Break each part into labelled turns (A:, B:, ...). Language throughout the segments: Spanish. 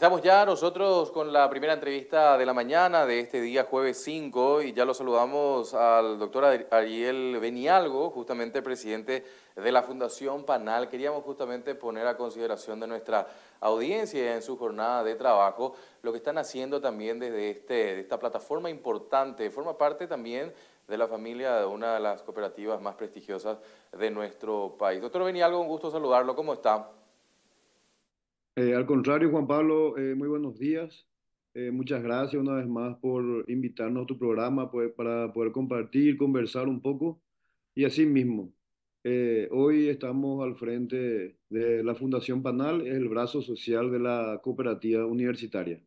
A: Estamos ya nosotros con la primera entrevista de la mañana de este día jueves 5 y ya lo saludamos al doctor Ariel Benialgo, justamente presidente de la Fundación Panal. Queríamos justamente poner a consideración de nuestra audiencia en su jornada de trabajo lo que están haciendo también desde este, esta plataforma importante. Forma parte también de la familia de una de las cooperativas más prestigiosas de nuestro país. Doctor Benialgo, un gusto saludarlo. ¿Cómo está?
B: Eh, al contrario, Juan Pablo, eh, muy buenos días. Eh, muchas gracias una vez más por invitarnos a tu programa pues, para poder compartir, conversar un poco. Y así mismo, hoy estamos al frente de la Fundación Panal, el brazo social de la cooperativa universitaria.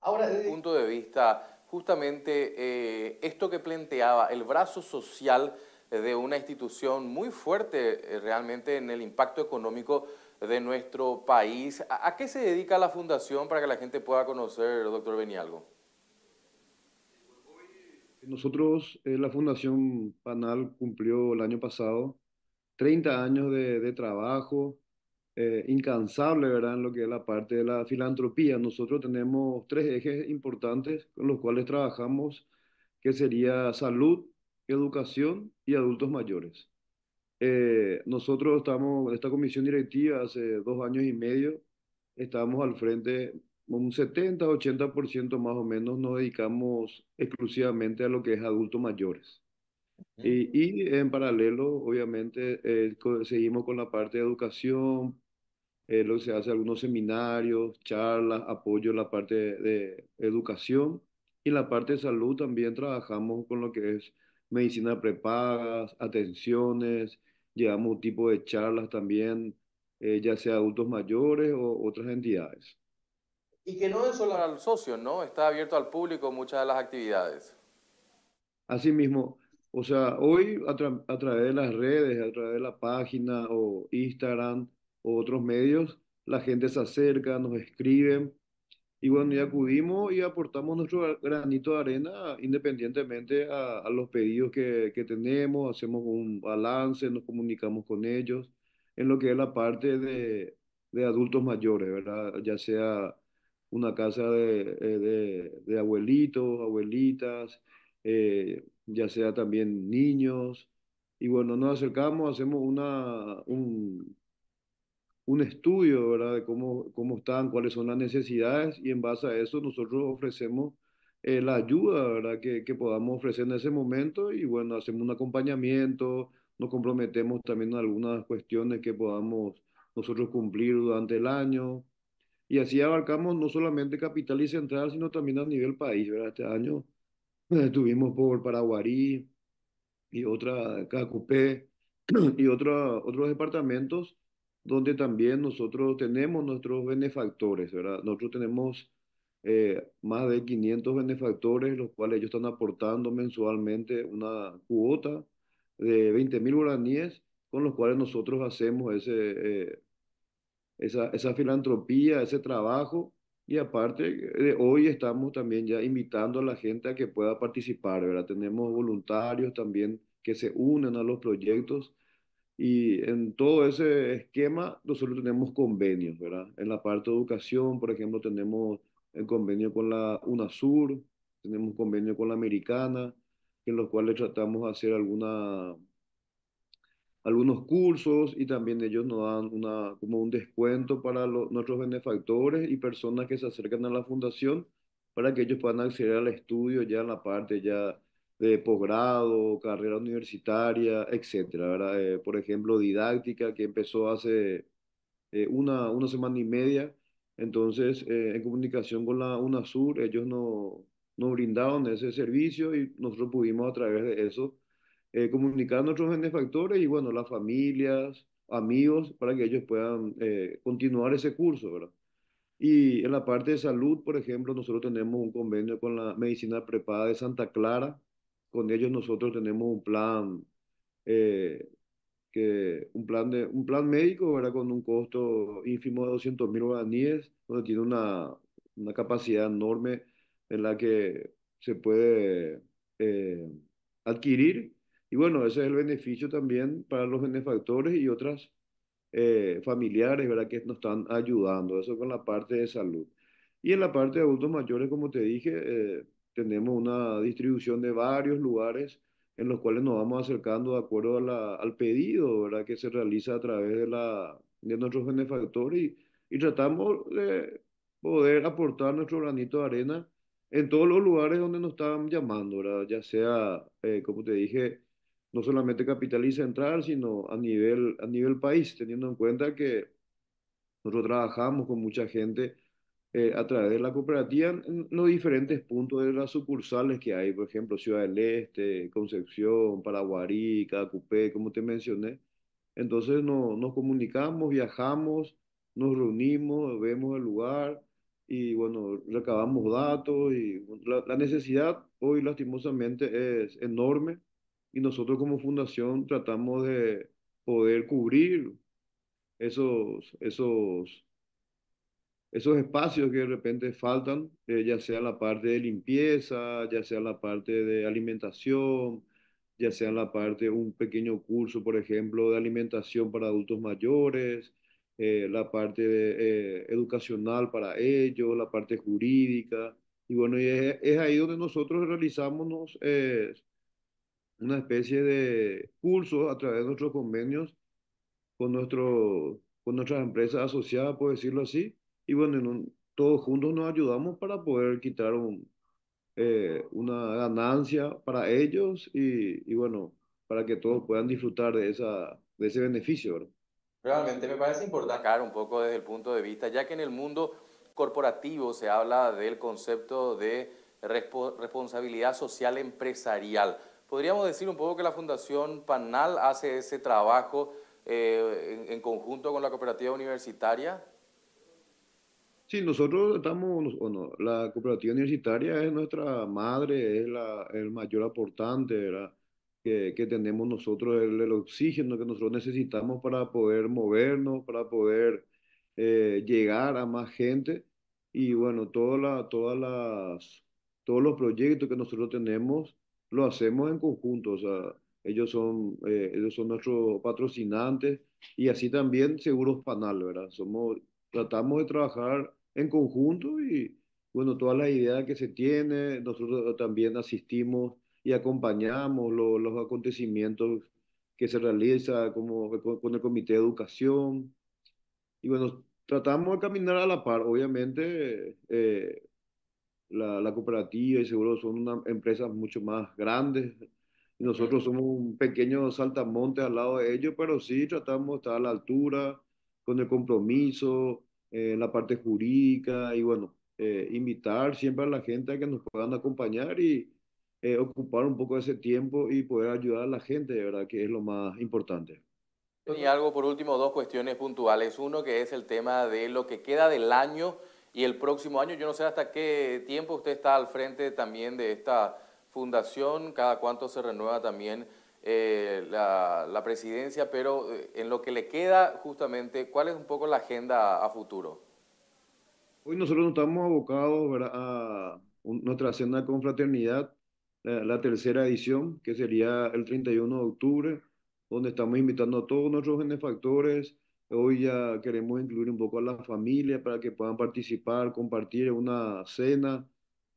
A: Ahora, desde el punto de vista, justamente esto que planteaba, el brazo social de una institución muy fuerte realmente en el impacto económico de nuestro país. ¿A, qué se dedica la fundación para que la gente pueda conocer, doctor Benialgo?
B: Nosotros, eh, la Fundación Panal cumplió el año pasado 30 años de, trabajo eh, incansable, ¿verdad? En lo que es la parte de la filantropía. Nosotros tenemos tres ejes importantes con los cuales trabajamos, que sería salud, educación y adultos mayores. Eh, nosotros estamos, esta comisión directiva hace dos años y medio, estábamos al frente, un 70-80% más o menos nos dedicamos exclusivamente a lo que es adultos mayores. Y, en paralelo, obviamente, eh, seguimos con la parte de educación, eh, lo se hace algunos seminarios, charlas, apoyo en la parte de, educación y la parte de salud también trabajamos con lo que es medicina prepagas, atenciones, llevamos tipo de charlas también, eh, ya sea adultos mayores o otras entidades.
A: Y que no es solo al socio, ¿no? Está abierto al público muchas de las actividades.
B: mismo. o sea, hoy a, través de las redes, a través de la página o Instagram o otros medios, la gente se acerca, nos escriben y bueno, y acudimos y aportamos nuestro granito de arena independientemente a, los pedidos que, que, tenemos, hacemos un balance, nos comunicamos con ellos en lo que es la parte de, de adultos mayores, ¿verdad? Ya sea una casa de, eh, de, abuelitos, abuelitas, eh, ya sea también niños. Y bueno, nos acercamos, hacemos una, un, un estudio, ¿verdad? De cómo, cómo están, cuáles son las necesidades y en base a eso nosotros ofrecemos eh, la ayuda, ¿verdad? Que, que, podamos ofrecer en ese momento y bueno, hacemos un acompañamiento, nos comprometemos también en algunas cuestiones que podamos nosotros cumplir durante el año y así abarcamos no solamente capital y central, sino también a nivel país, ¿verdad? Este año pues, estuvimos por Paraguarí y otra Cacupé y otra, otros departamentos donde también nosotros tenemos nuestros benefactores, ¿verdad? Nosotros tenemos eh, más de 500 benefactores, los cuales ellos están aportando mensualmente una cuota de 20 mil guaraníes, con los cuales nosotros hacemos ese, eh, esa, filantropía, ese trabajo. Y aparte, eh, hoy estamos también ya invitando a la gente a que pueda participar, ¿verdad? Tenemos voluntarios también que se unen a los proyectos y en todo ese esquema nosotros tenemos convenios, ¿verdad? En la parte de educación, por ejemplo, tenemos el convenio con la UNASUR, tenemos convenio con la Americana, en los cuales tratamos de hacer alguna, algunos cursos y también ellos nos dan una, como un descuento para nuestros benefactores y personas que se acercan a la fundación para que ellos puedan acceder al estudio ya en la parte ya de posgrado, carrera universitaria, etcétera, eh, por ejemplo, didáctica, que empezó hace eh, una, semana y media. Entonces, eh, en comunicación con la UNASUR, ellos nos no brindaron ese servicio y nosotros pudimos a través de eso comunicar a nuestros benefactores y, bueno, las familias, amigos, para que ellos puedan continuar ese curso, ¿verdad? Y en la parte de salud, por ejemplo, nosotros tenemos un convenio con la Medicina Prepada de Santa Clara, con ellos nosotros tenemos un plan, eh, que, un, plan de, un plan médico, Con un costo ínfimo de 200 mil guaraníes, donde tiene una, capacidad enorme en la que se puede eh, adquirir. Y bueno, ese es el beneficio también para los benefactores y otras eh, familiares, ¿verdad? Que nos están ayudando, eso con la parte de salud. Y en la parte de adultos mayores, como te dije, tenemos una distribución de varios lugares en los cuales nos vamos acercando de acuerdo a la, al pedido ¿verdad? que se realiza a través de, la, de nuestros benefactores y, tratamos de poder aportar nuestro granito de arena en todos los lugares donde nos están llamando, ya sea, eh, como te dije, no solamente capital y central, sino a nivel, a nivel país, teniendo en cuenta que nosotros trabajamos con mucha gente eh, a través de la cooperativa en los diferentes puntos de las sucursales que hay, por ejemplo, Ciudad del Este, Concepción, Paraguarí, Cacupé, como te mencioné. Entonces no, nos comunicamos, viajamos, nos reunimos, vemos el lugar y bueno, recabamos datos y la, la necesidad hoy lastimosamente es enorme y nosotros como fundación tratamos de poder cubrir esos, esos esos espacios que de repente faltan, eh, ya sea la parte de limpieza, ya sea la parte de alimentación, ya sea la parte, un pequeño curso, por ejemplo, de alimentación para adultos mayores, eh, la parte eh, educacional para ellos, la parte jurídica. Y bueno, es, ahí donde nosotros realizamos una especie de cursos a través de nuestros convenios con, nuestro, con nuestras empresas asociadas, por decirlo así, y bueno, todos juntos nos ayudamos para poder quitar un, eh, una ganancia para ellos y, bueno, para que todos puedan disfrutar de, esa, de ese beneficio.
A: Realmente me parece importante sacar un poco desde el punto de vista, ya que en el mundo corporativo se habla del concepto de responsabilidad social empresarial. Podríamos decir un poco que la Fundación Panal hace ese trabajo eh, en conjunto con la cooperativa universitaria.
B: Sí, nosotros estamos, o la cooperativa universitaria es nuestra madre, es el mayor aportante ¿verdad? Que, que, tenemos nosotros, el, oxígeno que nosotros necesitamos para poder movernos, para poder eh, llegar a más gente. Y bueno, toda la, todas las, todos los proyectos que nosotros tenemos lo hacemos en conjunto, o sea, ellos son, eh, ellos son nuestros patrocinantes y así también Seguros Panal, ¿verdad? Somos tratamos de trabajar en conjunto y, bueno, toda las ideas que se tiene, nosotros también asistimos y acompañamos los acontecimientos que se realiza como con el comité de educación y bueno tratamos de caminar a la par obviamente eh, la, la, cooperativa y seguro son unas empresas mucho más grandes nosotros somos un pequeño saltamonte al lado de ellos pero sí tratamos de estar a la altura con el compromiso, eh, la parte jurídica y bueno, eh, invitar siempre a la gente a que nos puedan acompañar y eh, ocupar un poco de ese tiempo y poder ayudar a la gente, de verdad que es lo más importante.
A: Y algo por último, dos cuestiones puntuales. Uno que es el tema de lo que queda del año y el próximo año. Yo no sé hasta qué tiempo usted está al frente también de esta fundación, cada cuánto se renueva también eh, la, presidencia, pero eh, en lo que le queda justamente, ¿cuál es un poco la agenda a futuro?
B: Hoy nosotros estamos abocados a nuestra cena con confraternidad, la, tercera edición, que sería el 31 de octubre, donde estamos invitando a todos nuestros benefactores, Hoy ya queremos incluir un poco a la familia para que puedan participar, compartir una cena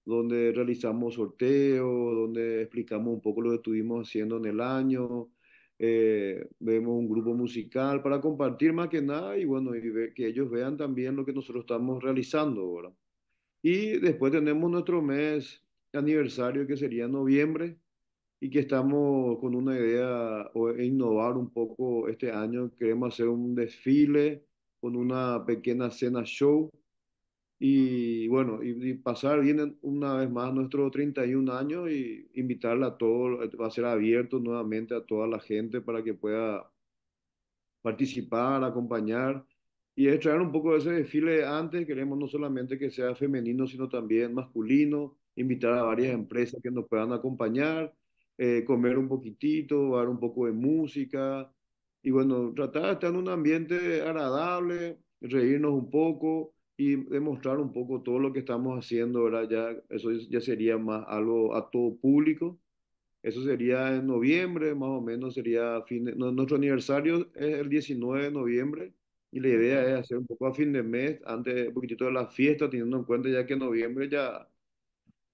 B: donde realizamos sorteos, donde explicamos un poco lo que estuvimos haciendo en el año, eh, vemos un grupo musical para compartir más que nada y bueno, y que ellos vean también lo que nosotros estamos realizando ahora. Y después tenemos nuestro mes aniversario que sería noviembre y que estamos con una idea o e innovar un poco este año. Queremos hacer un desfile con una pequeña cena show y bueno, y, pasar bien una vez más nuestro 31 años y invitarla a todo, va a ser abierto nuevamente a toda la gente para que pueda participar, acompañar y extraer un poco de ese desfile antes. Queremos no solamente que sea femenino, sino también masculino, invitar a varias empresas que nos puedan acompañar, eh, comer un poquitito, dar un poco de música y bueno, tratar de estar en un ambiente agradable, reírnos un poco y demostrar un poco todo lo que estamos haciendo, ¿verdad? Ya, eso ya sería más algo a todo público. Eso sería en noviembre, más o menos, sería fin de, nuestro aniversario es el 19 de noviembre y la idea es hacer un poco a fin de mes, antes un poquitito de la fiesta, teniendo en cuenta ya que en noviembre ya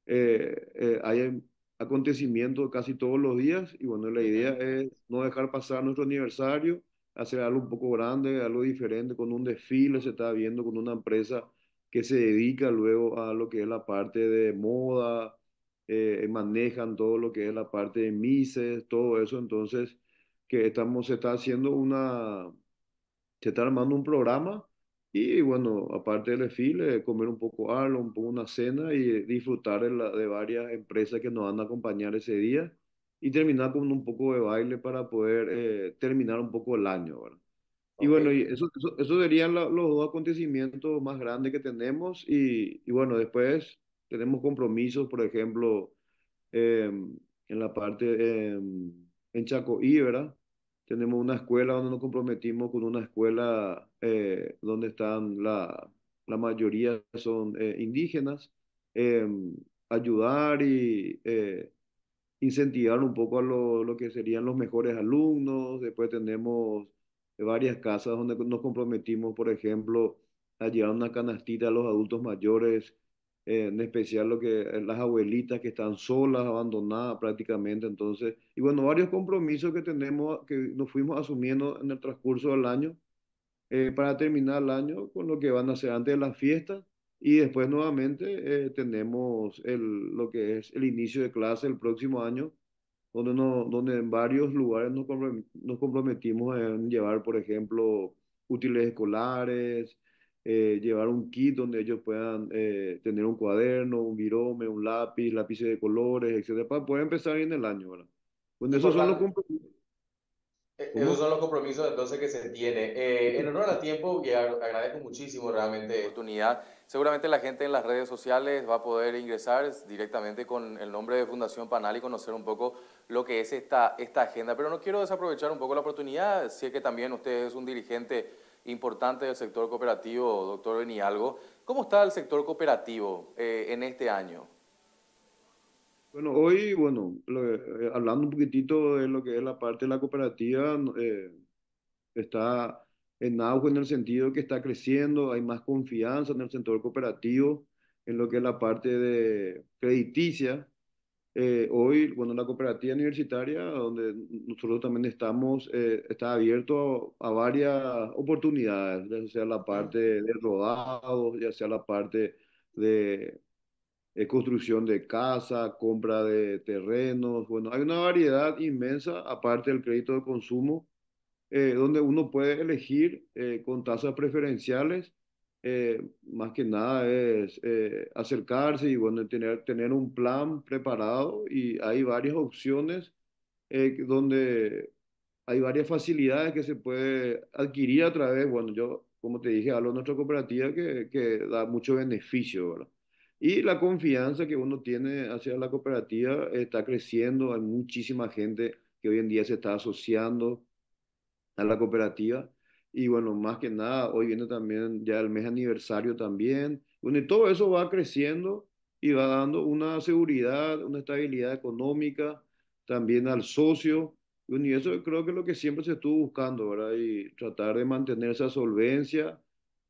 B: eh, eh, hay acontecimientos casi todos los días y bueno, la idea es no dejar pasar nuestro aniversario hacer algo un poco grande, algo diferente, con un desfile se está viendo, con una empresa que se dedica luego a lo que es la parte de moda, eh, manejan todo lo que es la parte de Mises, todo eso, entonces que estamos, se está haciendo una, se está armando un programa y bueno, aparte del desfile, comer un poco algo, un una cena y disfrutar de varias empresas que nos van a acompañar ese día y terminar con un poco de baile para poder eh, terminar un poco el año, ¿verdad? Y bueno, y eso, eso, serían los dos acontecimientos más grandes que tenemos. Y, bueno, después tenemos compromisos, por ejemplo, em, en la parte em, en Chaco ¿verdad? Tenemos una escuela donde nos comprometimos con una escuela eh, donde están la, la mayoría son eh, indígenas, em, ayudar y incentivar un poco a lo, que serían los mejores alumnos. Después tenemos varias casas donde nos comprometimos, por ejemplo, a llevar una canastita a los adultos mayores, eh, en especial lo que eh, las abuelitas que están solas, abandonadas prácticamente. Entonces, y bueno, varios compromisos que tenemos, que nos fuimos asumiendo en el transcurso del año, eh, para terminar el año con lo que van a hacer antes de las fiestas y después nuevamente eh, tenemos el, lo que es el inicio de clase el próximo año, donde, no, donde en varios lugares nos, comprometimos en llevar, por ejemplo, útiles escolares, eh, llevar un kit donde ellos puedan eh, tener un cuaderno, un virome, un lápiz, lápices de colores, etcétera, para poder empezar bien el año, Bueno, esos son los compromisos. E, esos son los
A: compromisos entonces que se tiene. en honor al tiempo, y agradezco muchísimo realmente la oportunidad, Seguramente la gente en las redes sociales va a poder ingresar directamente con el nombre de Fundación Panal y conocer un poco lo que es esta, esta agenda. Pero no quiero desaprovechar un poco la oportunidad, si que también usted es un dirigente importante del sector cooperativo, doctor Benialgo. ¿Cómo está el sector cooperativo eh, en este año?
B: Bueno, hoy, bueno, eh, hablando un poquitito de lo que es la parte de la cooperativa, eh, está en en el sentido que está creciendo, hay más confianza en el sector cooperativo, en lo que es la parte de crediticia. Eh, hoy, bueno, la cooperativa universitaria, donde nosotros también estamos, eh, está abierto a, varias oportunidades, ya sea la parte de rodados, ya sea la parte de, de eh, construcción de casa, compra de terrenos, bueno, hay una variedad inmensa, aparte del crédito de consumo, eh, donde uno puede elegir eh, con tasas preferenciales. Eh, más que nada es acercarse y bueno, tener, tener un plan preparado y hay varias opciones donde hay varias facilidades que se puede adquirir a través, bueno, yo como te dije, hablo de nuestra cooperativa que, que da mucho beneficio, Y la confianza que uno tiene hacia la cooperativa está creciendo, hay muchísima gente que hoy en día se está asociando, a la cooperativa. Y bueno, más que nada, hoy viene también ya el mes aniversario también. y todo eso va creciendo y va dando una seguridad, una estabilidad económica también al socio. y eso creo que es lo que siempre se estuvo buscando, ¿verdad? Y tratar de mantener esa solvencia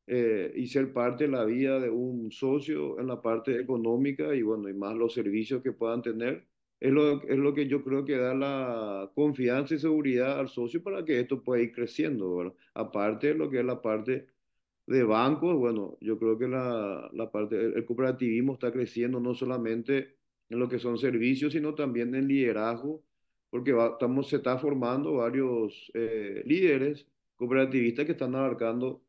B: eh, y ser parte de la vida de un socio en la parte económica y bueno, y más los servicios que puedan tener es lo, es lo que yo creo que da la confianza y seguridad al socio para que esto pueda ir creciendo, Aparte de lo que es la parte de bancos, bueno, yo creo que la, la parte, el, cooperativismo está creciendo no solamente en lo que son servicios, sino también en liderazgo, porque estamos, se está formando varios eh, líderes cooperativistas que están abarcando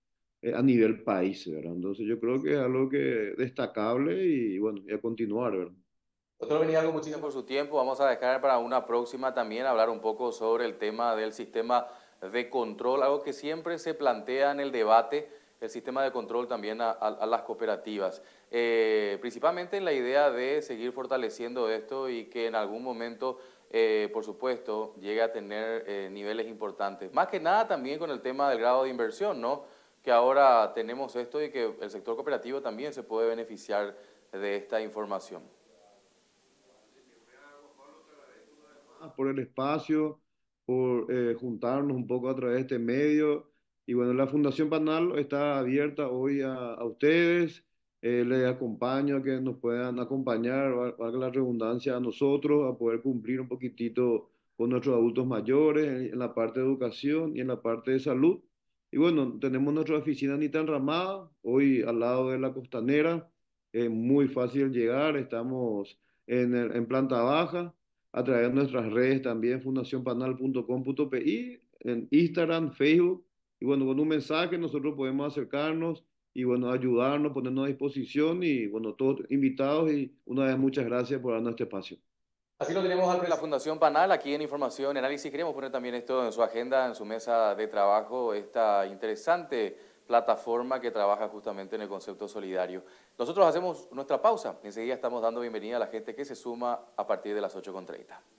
B: eh, a nivel país, ¿verdad? Entonces yo creo que es algo que destacable y bueno, y a continuar, ¿verdad?
A: venía algo muchísimo por su tiempo. Vamos a dejar para una próxima también hablar un poco sobre el tema del sistema de control, algo que siempre se plantea en el debate, el sistema de control también a, las cooperativas. Eh, principalmente en la idea de seguir fortaleciendo esto y que en algún momento, eh, por supuesto, llegue a tener eh, niveles importantes. Más que nada también con el tema del grado de inversión, ¿no? Que ahora tenemos esto y que el sector cooperativo también se puede beneficiar de esta información.
B: por el espacio, por eh, juntarnos un poco a través de este medio. Y bueno, la Fundación Panal está abierta hoy a, ustedes. Eh, les acompaño a que nos puedan acompañar, valga la redundancia, a nosotros, a poder cumplir un poquitito con nuestros adultos mayores en, la parte de educación y en la parte de salud. Y bueno, tenemos nuestra oficina Nita Enramada, hoy al lado de la costanera. Es muy fácil llegar, estamos en, en planta baja a través de nuestras redes también, fundacionpanal.com.pi, en Instagram, Facebook. Y bueno, con un mensaje nosotros podemos acercarnos y bueno, ayudarnos, ponernos a disposición y bueno, todos invitados y una vez muchas gracias por darnos este espacio.
A: Así lo tenemos al la Fundación Panal, aquí en Información, Análisis. Queremos poner también esto en su agenda, en su mesa de trabajo, esta interesante plataforma que trabaja justamente en el concepto solidario. Nosotros hacemos nuestra pausa, enseguida estamos dando bienvenida a la gente que se suma a partir de las 8.30.